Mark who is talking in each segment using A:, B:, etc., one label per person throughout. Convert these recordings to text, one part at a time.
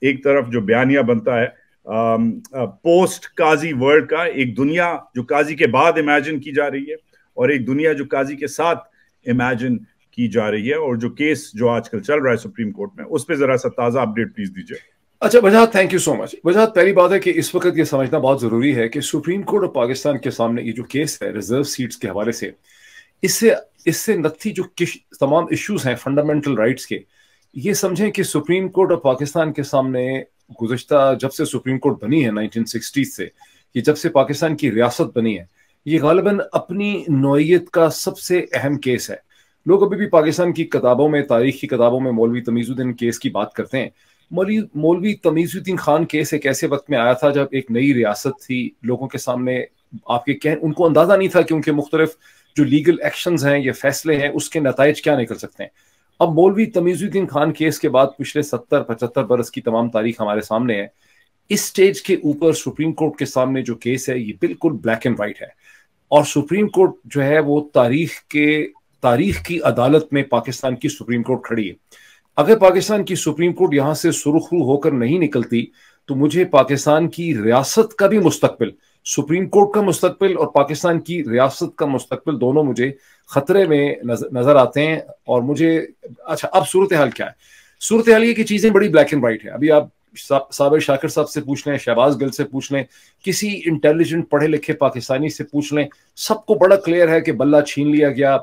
A: ایک طرف جو بیانیہ بنتا ہے پوسٹ کا ایک دنیا جو کے بعد امیجن کی جا رہی ہے اور ایک دنیا جو کازی کے ساتھ امیجن کی جا رہی ہے اور جو کیس جو آج کل چل رہا ہے سپریم کورٹ میں اس پہ ذرا سا تازہ اپڈیٹ پلیز دیجیے
B: اچھا بجا تھینک یو سو مچ بجا پہلی بات ہے کہ اس وقت یہ سمجھنا بہت ضروری ہے کہ سپریم کورٹ اور پاکستان کے سامنے یہ جو کیس ہے ریزرو سیٹس کے حوالے سے اس سے اس سے نتھی جو تمام ایشوز ہیں فنڈامنٹل رائٹس کے یہ سمجھیں کہ سپریم کورٹ آف پاکستان کے سامنے گزشتہ جب سے سپریم کورٹ بنی ہے نائنٹین سکسٹیز سے یہ جب سے پاکستان کی ریاست بنی ہے یہ غالباً اپنی نوعیت کا سب سے اہم کیس ہے لوگ ابھی بھی پاکستان کی کتابوں میں تاریخ کی کتابوں میں مولوی تمیز الدین کیس کی بات کرتے ہیں مولوی مولوی تمیز الدین خان کیس ایک ایسے وقت میں آیا تھا جب ایک نئی ریاست تھی لوگوں کے سامنے آپ کے کہ ان کو اندازہ نہیں تھا کہ ان کے مختلف جو لیگل ایکشنز ہیں یا فیصلے ہیں اس کے نتائج کیا نکل سکتے ہیں اب مولوی تمیز الدین خان کیس کے بعد پچھلے ستر پچہتر برس کی تمام تاریخ ہمارے سامنے ہے اس سٹیج کے اوپر سپریم کورٹ کے سامنے جو کیس ہے یہ بالکل بلیک اینڈ وائٹ ہے اور سپریم کورٹ جو ہے وہ تاریخ کے تاریخ کی عدالت میں پاکستان کی سپریم کورٹ کھڑی ہے اگر پاکستان کی سپریم کورٹ یہاں سے سرخرو ہو کر نہیں نکلتی تو مجھے پاکستان کی ریاست کا بھی مستقبل سپریم کورٹ کا مستقبل اور پاکستان کی ریاست کا مستقبل دونوں مجھے خطرے میں نظر آتے ہیں اور مجھے اچھا اب صورتحال کیا ہے صورتحال یہ کہ چیزیں بڑی بلیک اینڈ وائٹ ہیں ابھی آپ صابر شاکر صاحب سے پوچھ لیں شہباز گل سے پوچھ لیں کسی انٹیلیجنٹ پڑھے لکھے پاکستانی سے پوچھ لیں سب کو بڑا کلیئر ہے کہ بلہ چھین لیا گیا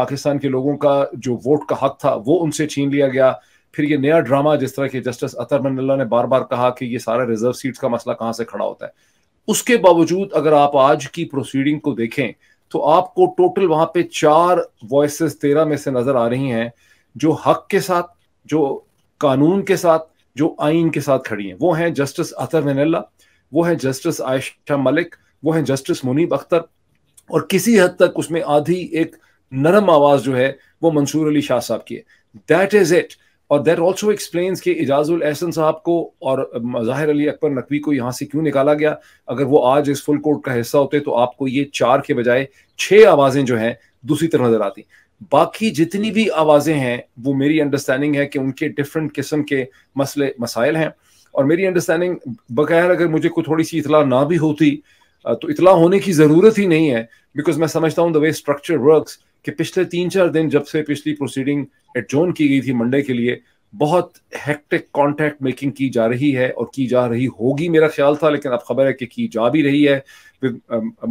B: پاکستان کے لوگوں کا جو ووٹ کا حق تھا وہ ان سے چھین لیا گیا پھر یہ نیا ڈرامہ جس طرح کہ جسٹس اطر من اللہ نے بار بار کہا کہ یہ سارا ریزرو سیٹس کا مسئلہ کہاں سے کھڑا ہوتا ہے اس کے باوجود اگر آپ آج کی پروسیڈنگ کو دیکھیں تو آپ کو ٹوٹل وہاں پہ چار وائسز تیرہ میں سے نظر آ رہی ہیں جو حق کے ساتھ جو قانون کے ساتھ جو آئین کے ساتھ کھڑی ہیں وہ ہیں جسٹس اطرلا وہ ہیں جسٹس عائشہ ملک وہ ہیں جسٹس منیب اختر اور کسی حد تک اس میں آدھی ایک نرم آواز جو ہے وہ منصور علی شاہ صاحب کی ہے دیٹ از اٹ اور دیٹ آلسو ایکسپلینس کہ اجاز الاحسن صاحب کو اور ظاہر علی اکبر نقوی کو یہاں سے کیوں نکالا گیا اگر وہ آج اس فل کورٹ کا حصہ ہوتے تو آپ کو یہ چار کے بجائے چھ آوازیں جو ہیں دوسری طرف نظر آتی باقی جتنی بھی آوازیں ہیں وہ میری انڈرسٹینڈنگ ہے کہ ان کے ڈفرینٹ قسم کے مسئلے مسائل ہیں اور میری انڈرسٹینڈنگ بغیر اگر مجھے کوئی تھوڑی سی اطلاع نہ بھی ہوتی تو اطلاع ہونے کی ضرورت ہی نہیں ہے بیکاز میں سمجھتا ہوں دا وے اسٹرکچر ورکس کہ پچھلے تین چار دن جب سے پچھلی پروسیڈنگ ایڈجون جون کی گئی تھی منڈے کے لیے بہت ہیکٹک کانٹیکٹ میکنگ کی جا رہی ہے اور کی جا رہی ہوگی میرا خیال تھا لیکن اب خبر ہے کہ کی جا بھی رہی ہے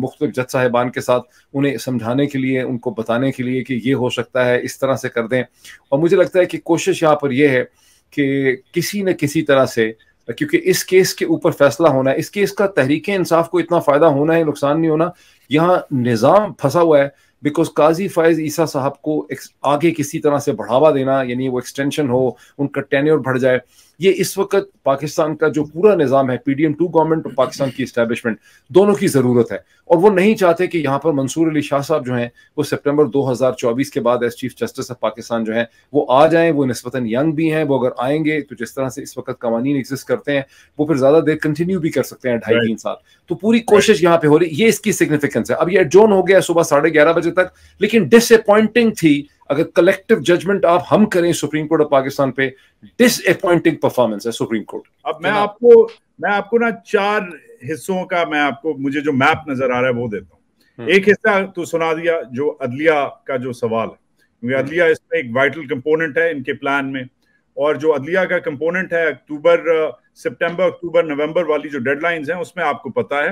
B: مختلف جج صاحبان کے ساتھ انہیں سمجھانے کے لیے ان کو بتانے کے لیے کہ یہ ہو سکتا ہے اس طرح سے کر دیں اور مجھے لگتا ہے کہ کوشش یہاں پر یہ ہے کہ کسی نہ کسی طرح سے کیونکہ اس کیس کے اوپر فیصلہ ہونا ہے اس کیس کا تحریک انصاف کو اتنا فائدہ ہونا ہے نقصان نہیں ہونا یہاں نظام پھنسا ہوا ہے بیکاز قاضی فائز عیسیٰ صاحب کو آگے کسی طرح سے بڑھاوا دینا یعنی وہ ایکسٹینشن ہو ان کا ٹینیور بڑھ جائے یہ اس وقت پاکستان کا جو پورا نظام ہے P D M two government اور پاکستان کی اسٹیبلشمنٹ دونوں کی ضرورت ہے اور وہ نہیں چاہتے کہ یہاں پر منصور علی شاہ صاحب جو ہیں وہ سپٹمبر دو ہزار چوبیس کے بعد as chief justice of Pakistan جو ہیں وہ آ جائیں وہ نسبتاً ینگ بھی ہیں وہ اگر آئیں گے تو جس طرح سے اس وقت قوانین ایگزسٹ کرتے ہیں وہ پھر زیادہ دیر کنٹینیو بھی کر سکتے ہیں ڈھائی تین سال تو پوری کوشش یہاں پہ ہو رہی ہے یہ اس کی سگنیفیکنس ہے اب یہ ایڈ جون ہو گیا صبح ساڑھے گیارہ بجے تک لیکن ڈس اپوائنٹنگ تھی اگر کلیکٹو ججمنٹ آپ ہم کریں سپریم کورٹ آف پاکستان پہ ڈس اپوائنٹنگ پرفارمنس ہے سپریم کورٹ
A: اب میں آپ کو میں آپ کو نا چار حصوں کا میں آپ کو مجھے جو میپ نظر آ رہا ہے وہ دیتا ہوں ایک حصہ تو سنا دیا جو عدلیہ کا جو سوال ہے کیونکہ عدلیہ اس میں ایک وائٹل کمپوننٹ ہے ان کے پلان میں اور جو عدلیہ کا کمپوننٹ ہے اکتوبر سپٹمبر اکتوبر نومبر والی جو ڈیڈ لائنز ہیں اس میں آپ کو پتا ہے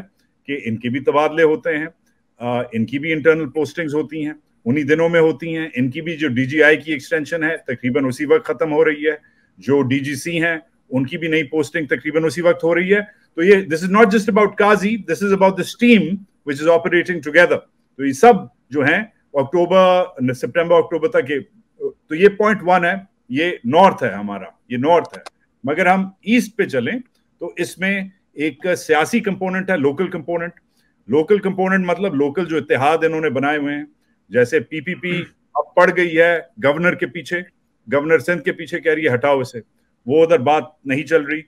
A: کہ ان کے بھی تبادلے ہوتے ہیں ان کی بھی انٹرنل پوسٹنگز ہوتی ہیں انہی دنوں میں ہوتی ہیں ان کی بھی جو ڈی جی آئی کی ایکسٹینشن ہے تقریباً اسی وقت ختم ہو رہی ہے جو ڈی جی سی ہیں ان کی بھی نئی پوسٹنگ تقریباً اسی وقت ہو رہی ہے تو یہ this is not just about Qazi this is about this team which is operating together تو یہ سب جو ہیں اکتوبر سپٹمبر اکتوبر تک یہ پوائنٹ ون ہے یہ نارتھ ہے ہمارا یہ نارتھ ہے مگر ہم ایسٹ پہ چلیں تو اس میں ایک سیاسی کمپوننٹ ہے لوکل کمپوننٹ لوکل کمپوننٹ مطلب لوکل جو اتحاد انہوں نے بنائے ہوئے ہیں جیسے پی پی پی اب پڑ گئی ہے گورنر کے پیچھے گورنر سندھ کے پیچھے کہہ رہی ہے ہٹاؤ اسے وہ ادھر بات نہیں چل رہی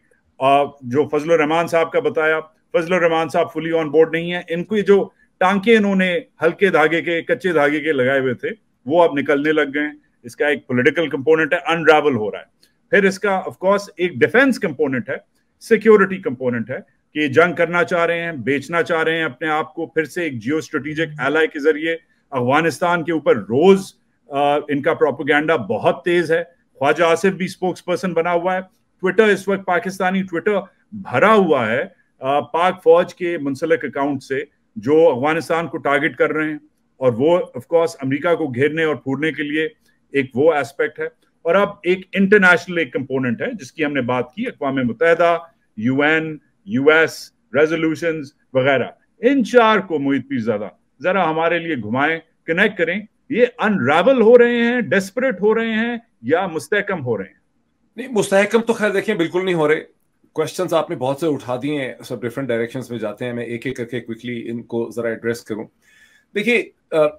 A: جو فضل الرحمان صاحب کا بتایا فضل الرحمان صاحب فلی آن بورڈ نہیں ہے ان کو یہ جو ٹانکے انہوں نے ہلکے دھاگے کے کچے دھاگے کے لگائے ہوئے تھے وہ اب نکلنے لگ گئے اس کا ایک پولیٹیکل کمپوننٹ ہے انڈراول ہو رہا ہے پھر اس کا آف کورس ایک ڈیفینس کمپوننٹ ہے سیکیورٹی کمپوننٹ ہے کہ جنگ کرنا چاہ رہے ہیں بیچنا چاہ رہے ہیں اپنے آپ کو پھر سے ایک جیو اسٹریٹجک ایلائی کے ذریعے افغانستان کے اوپر روز ان کا پروپگینڈا بہت تیز ہے خواجہ آصف بھی اسپوکس پرسن بنا ہوا ہے ٹویٹر اس وقت پاکستانی ٹویٹر بھرا ہوا ہے پاک فوج کے منسلک اکاؤنٹ سے جو افغانستان کو ٹارگٹ کر رہے ہیں اور وہ کورس امریکہ کو گھیرنے اور پھوڑنے کے لیے ایک وہ ایسپیکٹ ہے اور اب ایک انٹرنیشنل ایک کمپوننٹ ہے جس کی ہم نے بات کی اقوام متحدہ U N U S resolutions وغیرہ ان چار کو زیادہ ذرا ہمارے لیے گھمائیں کنیکٹ کریں یہ انریول ہو رہے ہیں
B: ڈیسپریٹ ہو رہے ہیں یا مستحکم ہو رہے ہیں نہیں مستحکم تو خیر دیکھیں بالکل نہیں ہو رہے کوشچنس آپ نے بہت سے اٹھا دیے ہیں سب ڈفرینٹ ڈائریکشنس میں جاتے ہیں میں ایک ایک کر کے کوکلی ان کو ذرا ایڈریس کروں دیکھیے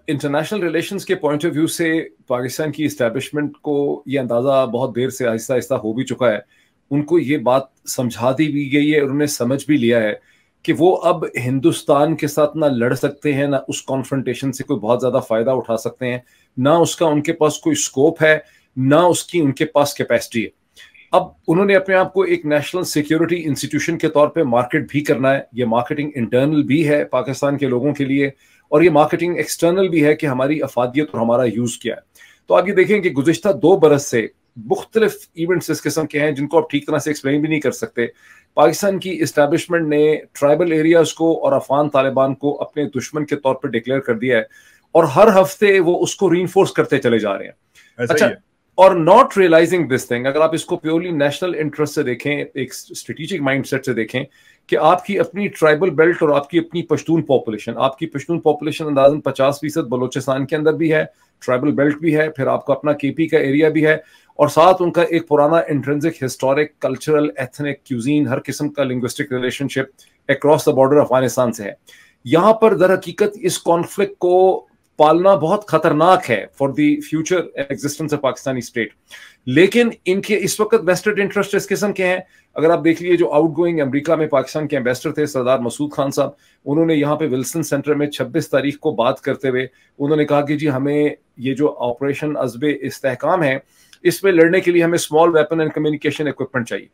B: انٹرنیشنل ریلیشنس کے پوائنٹ آف ویو سے پاکستان کی اسٹیبلشمنٹ کو یہ اندازہ بہت دیر سے آہستہ آہستہ ہو بھی چکا ہے ان کو یہ بات سمجھا دی بھی گئی ہے اور انہیں سمجھ بھی لیا ہے کہ وہ اب ہندوستان کے ساتھ نہ لڑ سکتے ہیں نہ اس کانفرنٹیشن سے کوئی بہت زیادہ فائدہ اٹھا سکتے ہیں نہ اس کا ان کے پاس کوئی سکوپ ہے نہ اس کی ان کے پاس کیپیسٹی ہے اب انہوں نے اپنے آپ کو ایک نیشنل سیکیورٹی انسٹیٹیوشن کے طور پہ مارکیٹ بھی کرنا ہے یہ مارکیٹنگ انٹرنل بھی ہے پاکستان کے لوگوں کے لیے اور یہ مارکیٹنگ ایکسٹرنل بھی ہے کہ ہماری افادیت اور ہمارا یوز کیا ہے تو آپ یہ دیکھیں کہ گزشتہ دو برس سے مختلف ایونٹس اس قسم کے ہیں جن کو آپ ٹھیک طرح سے ایکسپلین بھی نہیں کر سکتے پاکستان کی اسٹیبلشمنٹ نے ٹرائبل ایریاز کو اور افغان طالبان کو اپنے دشمن کے طور پر ڈکلیئر کر دیا ہے اور ہر ہفتے وہ اس کو ری انفورس کرتے چلے جا رہے ہیں اچھا اور ناٹ ریئلائزنگ دس تھنگ اگر آپ اس کو پیورلی نیشنل انٹرسٹ سے دیکھیں ایک اسٹریٹجک مائنڈ سیٹ سے دیکھیں کہ آپ کی اپنی ٹرائبل بیلٹ اور آپ کی اپنی پشتون پاپولیشن آپ کی پشتون پاپولیشن اندازن پچاس فیصد بلوچستان کے اندر بھی ہے ٹرائبل بیلٹ بھی ہے پھر آپ کا اپنا کے پی کا ایریا بھی ہے اور ساتھ ان کا ایک پرانا intrinsic historic cultural ethnic cuisine ہر قسم کا linguistic relationship across the border Afghanistan سے ہے یہاں پر در حقیقت اس کانفلکٹ کو پالنا بہت خطرناک ہے for the futures of Pakistani state لیکن ان کے اس وقت ویسٹرڈ انٹرسٹ اس قسم کے ہیں اگر آپ دیکھ لیے جو آؤٹ گوئنگ امریکہ میں پاکستان کے امبیسٹر تھے سردار مسعود خان صاحب انہوں نے یہاں پہ ولسن سینٹر میں چھبیس تاریخ کو بات کرتے ہوئے انہوں نے کہا کہ جی ہمیں یہ جو آپریشن ازب استحکام ہے اس میں لڑنے کے لیے ہمیں small weapon and communication equipment چاہیے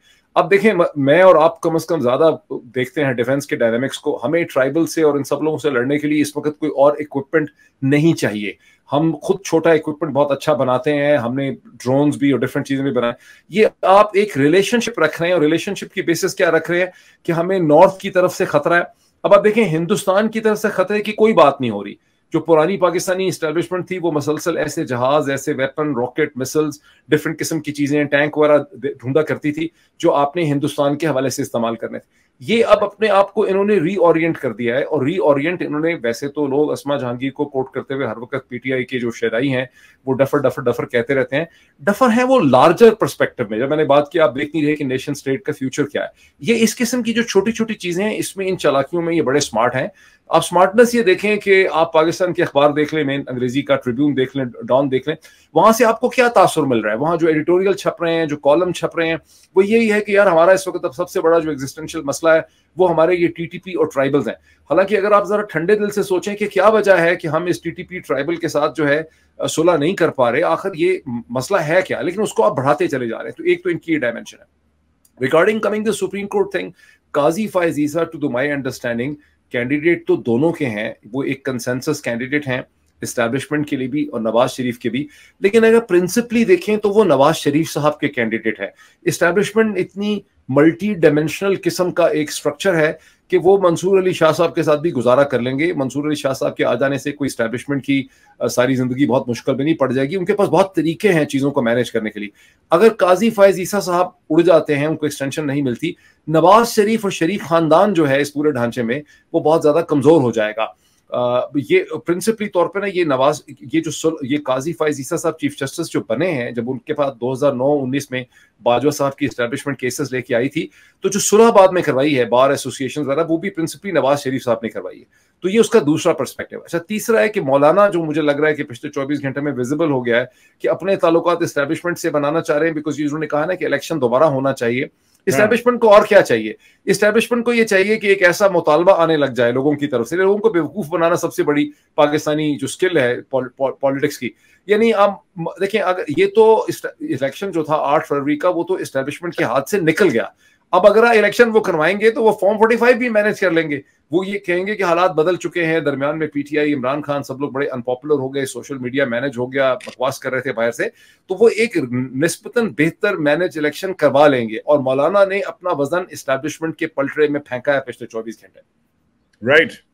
B: اب دیکھیں میں اور آپ کم از کم زیادہ دیکھتے ہیں ڈیفینس کے ڈائنامکس کو ہمیں ٹرائبل سے اور ان سب لوگوں سے لڑنے کے لیے اس وقت کوئی اور اکوپمنٹ نہیں چاہیے ہم خود چھوٹا اکوپمنٹ بہت اچھا بناتے ہیں ہم نے ڈرونز بھی اور ڈیفرنٹ چیزیں بھی بنائے یہ آپ ایک ریلیشن شپ رکھ رہے ہیں اور ریلیشن شپ کی بیسس کیا رکھ رہے ہیں کہ ہمیں نارتھ کی طرف سے خطرہ ہے اب آپ دیکھیں ہندوستان کی طرف سے خطرے کی کوئی بات نہیں ہو رہی جو پرانی پاکستانی اسٹیبلشمنٹ تھی وہ مسلسل ایسے جہاز ایسے ویپن راکٹ مسلز ڈفرینٹ قسم کی چیزیں ٹینک وغیرہ ڈھونڈا کرتی تھی جو آپ نے ہندوستان کے حوالے سے استعمال کرنے تھے یہ اب اپنے آپ کو انہوں نے ری اورینٹ کر دیا ہے اور ری اورینٹ انہوں نے ویسے تو لوگ اسما جہانگی کو کوٹ کرتے ہوئے ہر وقت پی ٹی آئی کے جو شہرائی ہیں وہ ڈفر ڈفر ڈفر کہتے رہتے ہیں ڈفر ہیں وہ لارجر پرسپیکٹو میں جب میں نے بات کی آپ دیکھنی رہے کہ نیشن اسٹیٹ کا فیوچر کیا ہے یہ اس قسم کی جو چھوٹی چھوٹی چیزیں ہیں اس میں ان چلاکیوں میں یہ بڑے اسمارٹ ہیں آپ سمارٹنس یہ دیکھیں کہ آپ پاکستان کے اخبار دیکھ لیں مین انگریزی کا ٹریبیون دیکھ لیں ڈان دیکھ لیں وہاں سے آپ کو کیا تاثر مل رہا ہے وہاں جو ایڈیٹوریل چھپ رہے ہیں جو کالم چھپ رہے ہیں وہ یہی ہے کہ یار ہمارا اس وقت اب سب سے بڑا جو ایگزٹینشیل مسئلہ ہے وہ ہمارے یہ ٹی ٹی پی اور ٹرائبلز ہیں حالانکہ اگر آپ ذرا ٹھنڈے دل سے سوچیں کہ کیا وجہ ہے کہ ہم اس ٹی ٹی پی ٹرائبل کے ساتھ جو ہے صلح نہیں کر پا رہے آخر یہ مسئلہ ہے کیا لیکن اس کو آپ بڑھاتے چلے جا رہے ہیں تو ایک تو ان کی یہ ڈائمینشن ہے regarding coming the supreme court thing Faez Isa to دو مائی انڈرسٹینڈنگ کینڈیڈیٹ تو دونوں کے ہیں وہ ایک کنسنسس کینڈیڈیٹ ہیں اسٹیبلشمنٹ کے لیے بھی اور نواز شریف کے بھی لیکن اگر پرنسپلی دیکھیں تو وہ نواز شریف صاحب کے کینڈیڈیٹ ہے اسٹیبلشمنٹ اتنی ملٹی ڈائمینشنل قسم کا ایک اسٹرکچر ہے کہ وہ منصور علی شاہ صاحب کے ساتھ بھی گزارا کر لیں گے منصور علی شاہ صاحب کے آ جانے سے کوئی اسٹیبلشمنٹ کی ساری زندگی بہت مشکل میں نہیں پڑ جائے گی ان کے پاس بہت طریقے ہیں چیزوں کو مینیج کرنے کے لیے اگر قاضی فائز عیسیٰ صاحب اڑ جاتے ہیں ان کو ایکسٹینشن نہیں ملتی نواز شریف اور شریف خاندان جو ہے اس پورے ڈھانچے میں وہ بہت زیادہ کمزور ہو جائے گا یہ پرنسپلی طور پہ نا یہ نواز یہ جو یہ قاضی فائز عیسیٰ صاحب چیف جسٹس جو بنے ہیں جب ان کے پاس دو ہزار نو انیس میں باجوہ صاحب کی اسٹیبلشمنٹ کیسز لے کے آئی تھی تو جو آباد میں کروائی ہے بار ایسوسیشن وہ بھی پرنسپلی نواز شریف صاحب نے کروائی ہے تو یہ اس کا دوسرا پرسپیکٹو اچھا تیسرا ہے کہ مولانا جو مجھے لگ رہا ہے کہ پچھلے چوبیس گھنٹے میں ویزیبل ہو گیا ہے کہ اپنے تعلقات اسٹیبلشمنٹ سے بنانا چاہ رہے ہیں بیکاز نے کہا نا کہ الیکشن دوبارہ ہونا چاہیے اسٹیبلشمنٹ ہاں۔ کو اور کیا چاہیے اسٹیبلشمنٹ کو یہ چاہیے کہ ایک ایسا مطالبہ آنے لگ جائے لوگوں کی طرف سے لوگوں کو بیوقوف بنانا سب سے بڑی پاکستانی جو اسکل ہے پالیٹکس کی یعنی آپ دیکھیں اگر یہ تو الیکشن جو تھا آٹھ فروری کا وہ تو اسٹیبلشمنٹ کے ہاتھ سے نکل گیا اب اگر الیکشن وہ کروائیں گے تو وہ فارم فورٹی فائیو بھی مینیج کر لیں گے وہ یہ کہیں گے کہ حالات بدل چکے ہیں درمیان میں P T I Imran Khan سب لوگ بڑے انپاپولر ہو گئے سوشل میڈیا مینج ہو گیا بکواس کر رہے تھے باہر سے تو وہ ایک نسبتاً بہتر مینج الیکشن کروا لیں گے اور مولانا نے اپنا وزن اسٹیبلشمنٹ کے پلٹرے میں پھینکا ہے پچھلے چوبیس گھنٹے رائٹ right.